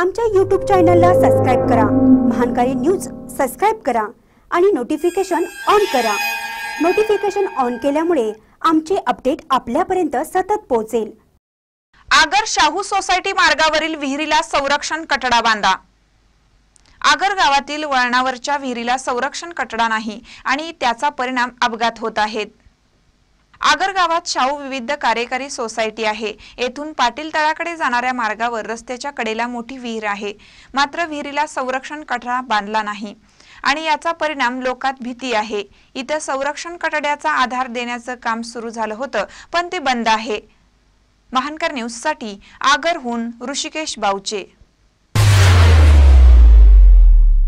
आमच्या यूट्यूब चॅनलला सबस्क्राईब करा महानकारी न्यूज सबस्क्राईब करा आणि नोटिफिकेशन ऑन करा नोटिफिकेशन ऑन केल्यामुळे आमचे अपडेट आपल्यापर्यंत सतत पोहोचेल आगर शाहू सोसायटी मार्गावरील विहिरीला संरक्षण कटडा बांधा आगर गावातील वळणावरच्या विहिरीला संरक्षण कटडा नाही आणि त्याचा परिणाम अपघात होत आहेत आगर गावात शाहू विविध कार्यकारी सोसायटी आहे येथून पाटील तळाकडे जाणाऱ्या मार्गावर रस्त्याच्या कडेला मोठी विहीर आहे मात्र विहिरीला संरक्षण कठडा बांधला नाही आणि याचा परिणाम लोकात भीती आहे इथं संरक्षण कठड्याचा आधार देण्याचं काम सुरू झालं होतं पण ते बंद आहे महानकर न्यूजसाठी आगरहून ऋषिकेश बावचे